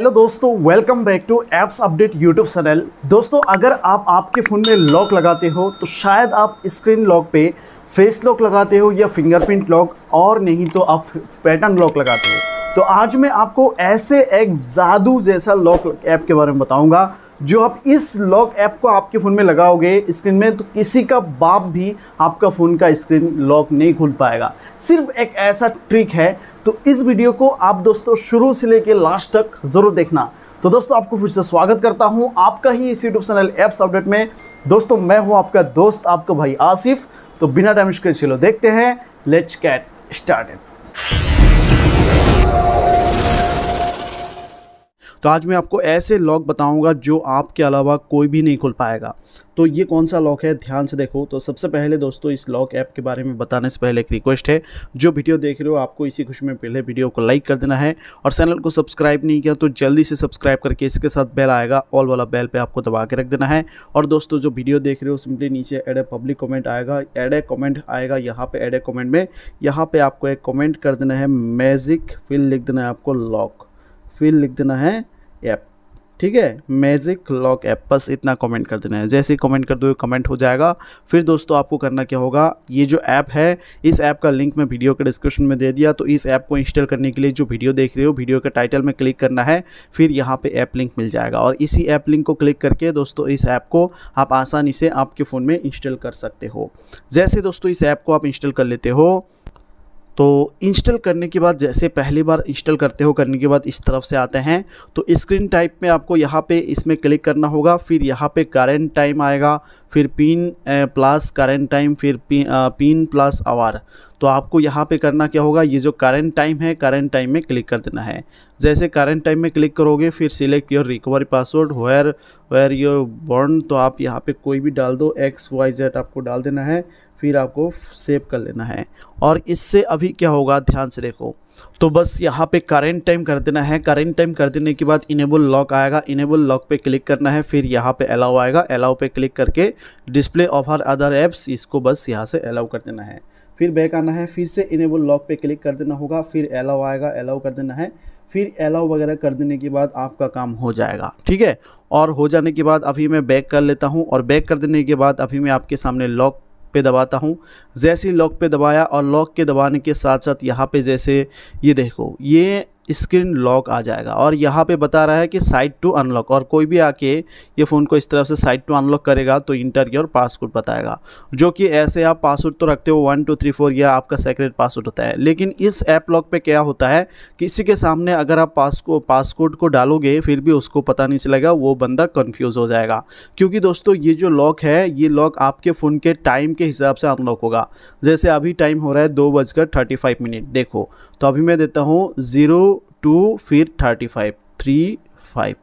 hello दोस्तों welcome back to apps update YouTube channel दोस्तों अगर आप आपके फ़ोन में लॉक लगाते हो तो शायद आप स्क्रीन लॉक पे फेस लॉक लगाते हो या फिंगरप्रिंट लॉक और नहीं तो आप पैटर्न लॉक लगाते हो तो आज मैं आपको ऐसे एक जादू जैसा लॉक ऐप के बारे में बताऊंगा जो आप इस लॉक ऐप को आपके फ़ोन में लगाओगे स्क्रीन में तो किसी का बाप भी आपका फ़ोन का स्क्रीन लॉक नहीं खुल पाएगा सिर्फ एक ऐसा ट्रिक है तो इस वीडियो को आप दोस्तों शुरू से लेके लास्ट तक ज़रूर देखना तो दोस्तों आपको फिर से स्वागत करता हूँ आपका ही इस यूट्यूब चैनल ऐप्स अपडेट में दोस्तों मैं हूँ आपका दोस्त आपका भाई आसिफ तो बिना टाइम स्क्रीन चलो देखते हैं लेट्स कैट स्टार्ट तो आज मैं आपको ऐसे लॉक बताऊंगा जो आपके अलावा कोई भी नहीं खुल पाएगा तो ये कौन सा लॉक है ध्यान से देखो तो सबसे पहले दोस्तों इस लॉक ऐप के बारे में बताने से पहले एक रिक्वेस्ट है जो वीडियो देख रहे हो आपको इसी खुशी में पहले वीडियो को लाइक कर देना है और चैनल को सब्सक्राइब नहीं किया तो जल्दी से सब्सक्राइब करके इसके साथ बेल आएगा ऑल वाला बेल पर आपको दबा के रख देना है और दोस्तों जो वीडियो देख रहे हो सिंपली नीचे एड ए पब्लिक कॉमेंट आएगा एड ए कॉमेंट आएगा यहाँ पर एड ए कॉमेंट में यहाँ पर आपको एक कॉमेंट कर देना है मैजिक फिल लिख देना है आपको लॉक फिर लिख देना है ऐप ठीक है मैजिक लॉक ऐप बस इतना कमेंट कर देना है जैसे कमेंट कर दो कमेंट हो जाएगा फिर दोस्तों आपको करना क्या होगा ये जो ऐप है इस ऐप का लिंक मैं वीडियो के डिस्क्रिप्शन में दे दिया तो इस ऐप को इंस्टॉल करने के लिए जो वीडियो देख रहे हो वीडियो के टाइटल में क्लिक करना है फिर यहाँ पर ऐप लिंक मिल जाएगा और इसी ऐप लिंक को क्लिक करके दोस्तों इस ऐप को आप आसानी से आपके फ़ोन में इंस्टॉल कर सकते हो जैसे दोस्तों इस ऐप को आप इंस्टॉल कर लेते हो तो इंस्टॉल करने के बाद जैसे पहली बार इंस्टॉल करते हो करने के बाद इस तरफ से आते हैं तो स्क्रीन टाइप में आपको यहाँ पे इसमें क्लिक करना होगा फिर यहाँ पे करेंट टाइम आएगा फिर पिन प्लस करेंट टाइम फिर पिन प्लस आवर तो आपको यहाँ पे करना क्या होगा ये जो करेंट टाइम है करेंट टाइम में क्लिक कर देना है जैसे करेंट टाइम में क्लिक करोगे फिर select your recovery password where where your bond तो आप यहाँ पे कोई भी डाल दो एक्स वाई जेड आपको डाल देना है फिर आपको सेव कर लेना है और इससे अभी क्या होगा ध्यान से देखो तो बस यहाँ पे करेंट टाइम कर देना है करेंट टाइम कर देने के बाद इनेबल लॉक आएगा इनेबल लॉक पे क्लिक करना है फिर यहाँ पे अलाउ आएगा अलाउ पे क्लिक करके display over other apps इसको बस यहाँ से अलाउ कर देना है फिर बैक आना है फिर से इनेबल लॉक पे क्लिक कर देना होगा फिर अलाउ आएगा अलाउ कर देना है फिर अलाउ वगैरह कर देने के बाद आपका काम हो जाएगा ठीक है और हो जाने के बाद अभी मैं बैक कर लेता हूँ और बैक कर देने के बाद अभी मैं आपके सामने लॉक पे दबाता हूँ जैसे ही लॉक पे दबाया और लॉक के दबाने के साथ साथ यहाँ पे जैसे ये देखो ये स्क्रीन लॉक आ जाएगा और यहाँ पे बता रहा है कि साइड टू अनलॉक और कोई भी आके ये फ़ोन को इस तरफ से साइड टू अनलॉक करेगा तो इंटर की और पासवर्ड बताएगा जो कि ऐसे आप पासवर्ड तो रखते हो वन टू थ्री फोर यह आपका सेक्रेट पासवर्ड होता है लेकिन इस ऐप लॉक पर क्या होता है किसी के सामने अगर आप पास को पासवर्ड को डालोगे फिर भी उसको पता नहीं चलेगा वो बंदा कन्फ्यूज़ हो जाएगा क्योंकि दोस्तों ये जो लॉक है ये लॉक आपके फ़ोन के टाइम के हिसाब से अनलॉक होगा जैसे अभी टाइम हो रहा है दो बजकर थर्टी फाइव मिनट देखो तो अभी मैं देता हूँ ज़ीरो टू फिर थर्टी फाइव थ्री फाइव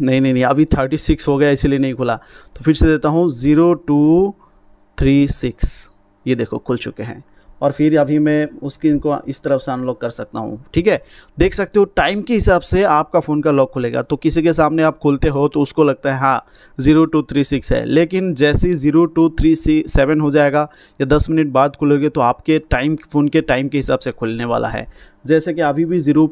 नहीं नहीं नहीं अभी थर्टी सिक्स हो गया इसीलिए नहीं खुला तो फिर से देता हूँ ज़ीरो टू थ्री सिक्स ये देखो खुल चुके हैं और फिर अभी मैं स्क्रीन को इस तरफ से अनलॉक कर सकता हूँ ठीक है देख सकते हो टाइम के हिसाब से आपका फ़ोन का लॉक खुलेगा तो किसी के सामने आप खुलते हो तो उसको लगता है हाँ ज़ीरो टू थ्री सिक्स है लेकिन जैसे ही ज़ीरो टू थ्री सेवन हो जाएगा या दस मिनट बाद खुलोगे तो आपके टाइम फ़ोन के टाइम के हिसाब से खुलने वाला है जैसे कि अभी भी ज़ीरो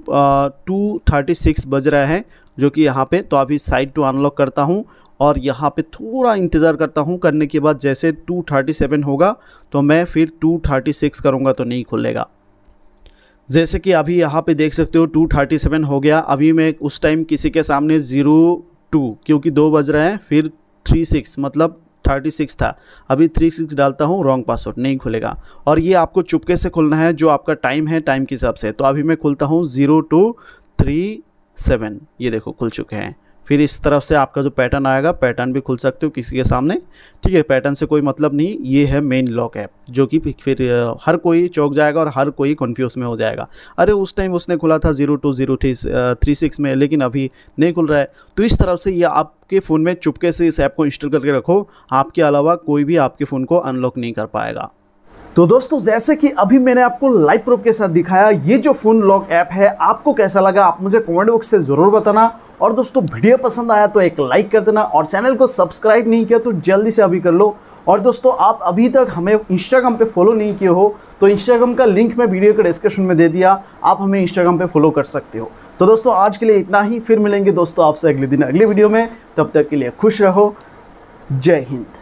टू थर्टी सिक्स बज रहा है जो कि यहाँ पे तो अभी साइड टू अनलॉक करता हूँ और यहाँ पे थोड़ा इंतज़ार करता हूँ करने के बाद जैसे 237 होगा तो मैं फिर 236 करूँगा तो नहीं खुलेगा जैसे कि अभी यहाँ पे देख सकते हो 237 हो गया अभी मैं उस टाइम किसी के सामने ज़ीरो टू क्योंकि दो बज रहे हैं फिर थ्री सिक्स मतलब थर्टी सिक्स था अभी थ्री सिक्स डालता हूँ रॉन्ग पासवर्ड नहीं खुलेगा और ये आपको चुपके से खुलना है जो आपका टाइम है टाइम के हिसाब से तो अभी मैं खुलता हूँ ज़ीरो टू थ्री सेवन ये देखो खुल चुके हैं फिर इस तरफ से आपका जो पैटर्न आएगा पैटर्न भी खुल सकते हो किसी के सामने ठीक है पैटर्न से कोई मतलब नहीं ये है मेन लॉक ऐप जो कि फिर हर कोई चौक जाएगा और हर कोई कन्फ्यूज़ में हो जाएगा अरे उस टाइम उसने खुला था zero two zero three three six में लेकिन अभी नहीं खुल रहा है तो इस तरफ से ये आपके फ़ोन में चुपके से इस ऐप को इंस्टॉल करके रखो आपके अलावा कोई भी आपके फ़ोन को अनलॉक नहीं कर पाएगा तो दोस्तों जैसे कि अभी मैंने आपको लाइव प्रूफ के साथ दिखाया ये जो फोन लॉक ऐप है आपको कैसा लगा आप मुझे कमेंट बॉक्स से ज़रूर बताना और दोस्तों वीडियो पसंद आया तो एक लाइक कर देना और चैनल को सब्सक्राइब नहीं किया तो जल्दी से अभी कर लो और दोस्तों आप अभी तक हमें इंस्टाग्राम पे फॉलो नहीं किए हो तो इंस्टाग्राम का लिंक मैं वीडियो के डिस्क्रिप्शन में दे दिया आप हमें इंस्टाग्राम पे फॉलो कर सकते हो तो दोस्तों आज के लिए इतना ही फिर मिलेंगे दोस्तों आपसे अगले दिन अगले वीडियो में तब तक के लिए खुश रहो जय हिंद